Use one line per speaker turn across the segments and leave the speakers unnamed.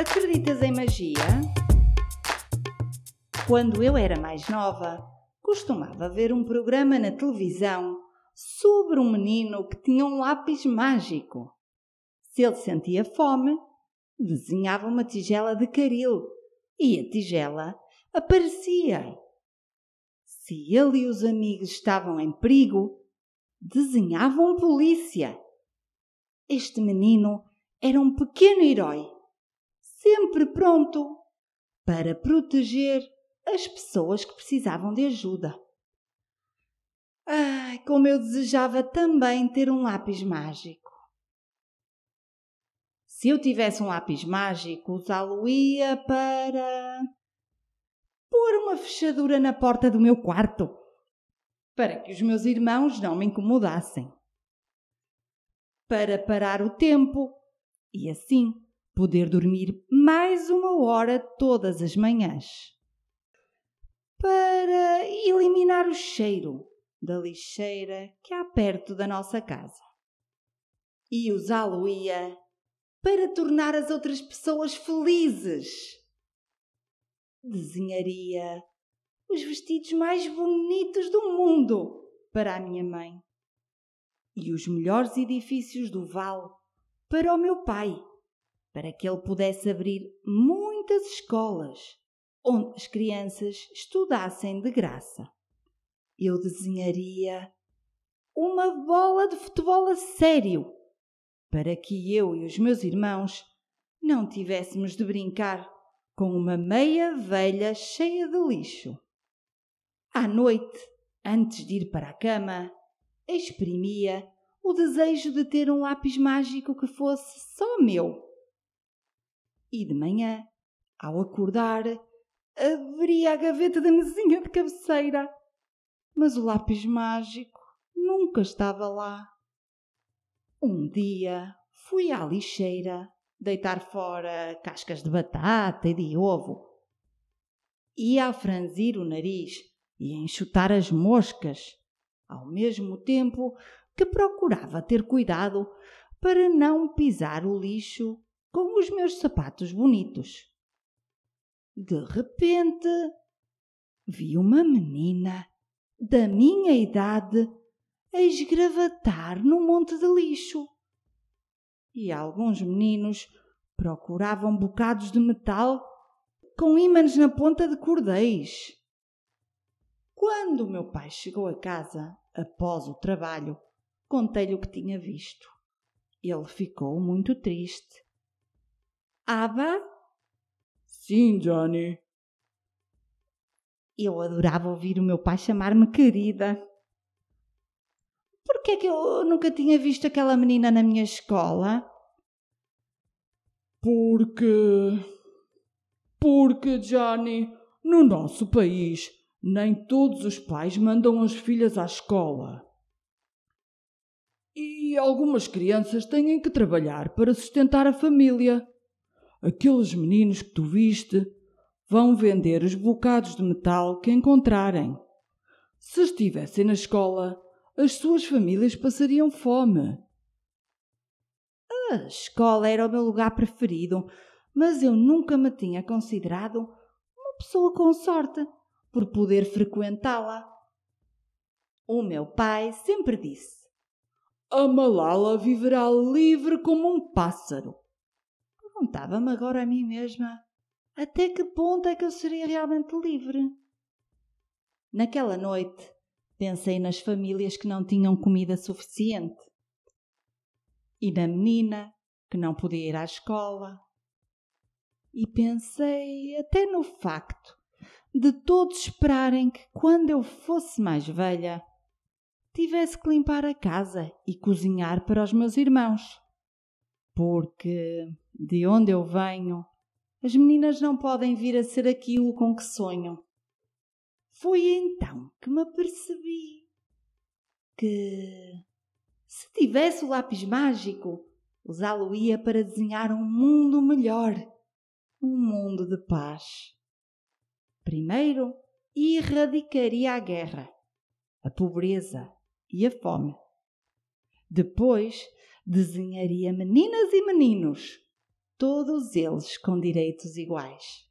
Acreditas em magia? Quando eu era mais nova, costumava ver um programa na televisão sobre um menino que tinha um lápis mágico. Se ele sentia fome, desenhava uma tigela de caril e a tigela aparecia. Se ele e os amigos estavam em perigo, desenhavam polícia. Este menino era um pequeno herói sempre pronto para proteger as pessoas que precisavam de ajuda. Ai, como eu desejava também ter um lápis mágico. Se eu tivesse um lápis mágico, usá-lo-ia para. pôr uma fechadura na porta do meu quarto, para que os meus irmãos não me incomodassem. Para parar o tempo e assim poder dormir mais uma hora todas as manhãs. Para eliminar o cheiro da lixeira que há perto da nossa casa. E usá-lo-ia para tornar as outras pessoas felizes. Desenharia os vestidos mais bonitos do mundo para a minha mãe e os melhores edifícios do vale para o meu pai para que ele pudesse abrir muitas escolas onde as crianças estudassem de graça. Eu desenharia uma bola de futebol a sério, para que eu e os meus irmãos não tivéssemos de brincar com uma meia velha cheia de lixo. À noite, antes de ir para a cama, exprimia o desejo de ter um lápis mágico que fosse só meu e de manhã, ao acordar, abria a gaveta da mesinha de cabeceira. Mas o lápis mágico nunca estava lá. Um dia fui à lixeira deitar fora cascas de batata e de ovo. Ia a franzir o nariz e a enxutar as moscas, ao mesmo tempo que procurava ter cuidado para não pisar o lixo com os meus sapatos bonitos. De repente, vi uma menina da minha idade a esgravatar num monte de lixo. E alguns meninos procuravam bocados de metal com ímãs na ponta de cordéis. Quando o meu pai chegou a casa, após o trabalho, contei-lhe o que tinha visto. Ele ficou muito triste Ava? Sim, Johnny. Eu adorava ouvir o meu pai chamar-me querida. Por que é que eu nunca tinha visto aquela menina na minha escola? Porque. Porque, Johnny, no nosso país, nem todos os pais mandam as filhas à escola. E algumas crianças têm que trabalhar para sustentar a família. Aqueles meninos que tu viste vão vender os bocados de metal que encontrarem. Se estivessem na escola, as suas famílias passariam fome. A escola era o meu lugar preferido, mas eu nunca me tinha considerado uma pessoa com sorte por poder frequentá-la. O meu pai sempre disse: A Malala viverá livre como um pássaro. Perguntava-me agora a mim mesma até que ponto é que eu seria realmente livre. Naquela noite, pensei nas famílias que não tinham comida suficiente e na menina que não podia ir à escola. E pensei até no facto de todos esperarem que, quando eu fosse mais velha, tivesse que limpar a casa e cozinhar para os meus irmãos porque de onde eu venho, as meninas não podem vir a ser aquilo com que sonham. Foi então que me apercebi que, se tivesse o lápis mágico, usá-lo-ia para desenhar um mundo melhor, um mundo de paz. Primeiro, erradicaria a guerra, a pobreza e a fome. Depois, desenharia meninas e meninos, todos eles com direitos iguais.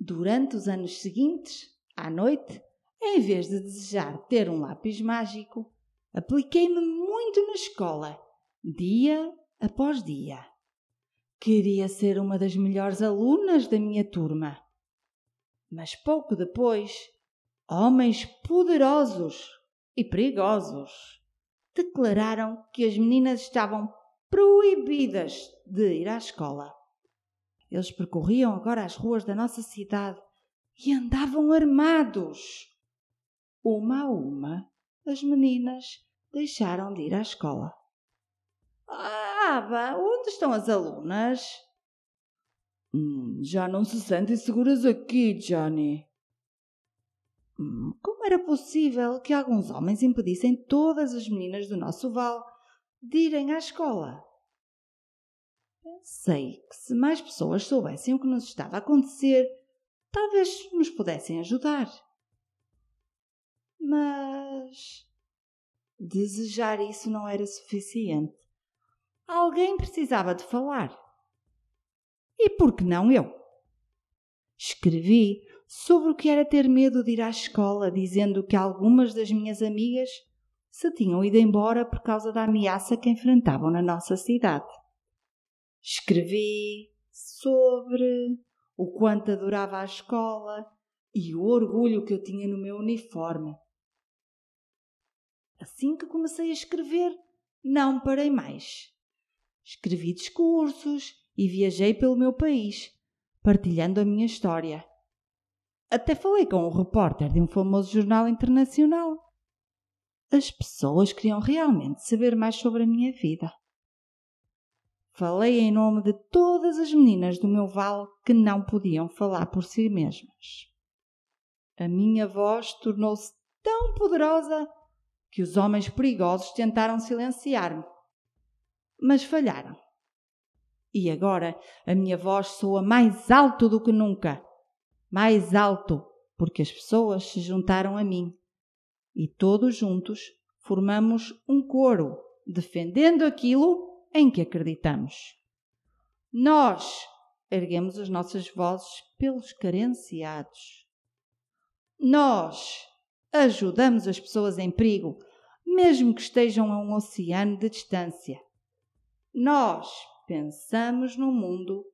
Durante os anos seguintes, à noite, em vez de desejar ter um lápis mágico, apliquei-me muito na escola, dia após dia. Queria ser uma das melhores alunas da minha turma. Mas pouco depois, homens poderosos e perigosos declararam que as meninas estavam proibidas de ir à escola. Eles percorriam agora as ruas da nossa cidade e andavam armados. Uma a uma, as meninas deixaram de ir à escola. Ah, Ava, onde estão as alunas? Hum, já não se sentem seguras aqui, Johnny. Como era possível que alguns homens impedissem todas as meninas do nosso val de irem à escola? sei que se mais pessoas soubessem o que nos estava a acontecer, talvez nos pudessem ajudar. Mas. Desejar isso não era suficiente. Alguém precisava de falar. E por que não eu? Escrevi sobre o que era ter medo de ir à escola, dizendo que algumas das minhas amigas se tinham ido embora por causa da ameaça que enfrentavam na nossa cidade. Escrevi sobre o quanto adorava a escola e o orgulho que eu tinha no meu uniforme. Assim que comecei a escrever, não parei mais. Escrevi discursos e viajei pelo meu país, partilhando a minha história. Até falei com um repórter de um famoso jornal internacional. As pessoas queriam realmente saber mais sobre a minha vida. Falei em nome de todas as meninas do meu vale que não podiam falar por si mesmas. A minha voz tornou-se tão poderosa que os homens perigosos tentaram silenciar-me, mas falharam. E agora a minha voz soa mais alto do que nunca mais alto, porque as pessoas se juntaram a mim. E todos juntos formamos um coro, defendendo aquilo em que acreditamos. Nós erguemos as nossas vozes pelos carenciados. Nós ajudamos as pessoas em perigo, mesmo que estejam a um oceano de distância. Nós pensamos no mundo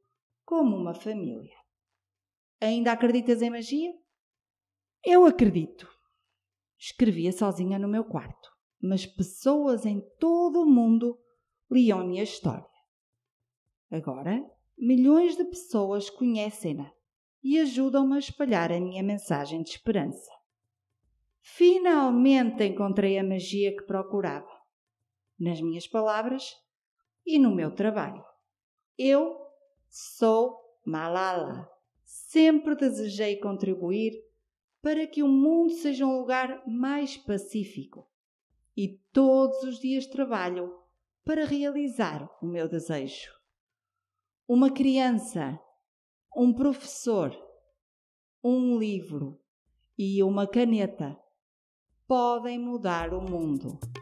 como uma família. Ainda acreditas em magia? Eu acredito. Escrevia sozinha no meu quarto, mas pessoas em todo o mundo liam-me a história. Agora, milhões de pessoas conhecem-na e ajudam-me a espalhar a minha mensagem de esperança. Finalmente encontrei a magia que procurava. Nas minhas palavras e no meu trabalho. Eu sou Malala sempre desejei contribuir para que o mundo seja um lugar mais pacífico e todos os dias trabalho para realizar o meu desejo. Uma criança, um professor, um livro e uma caneta podem mudar o mundo.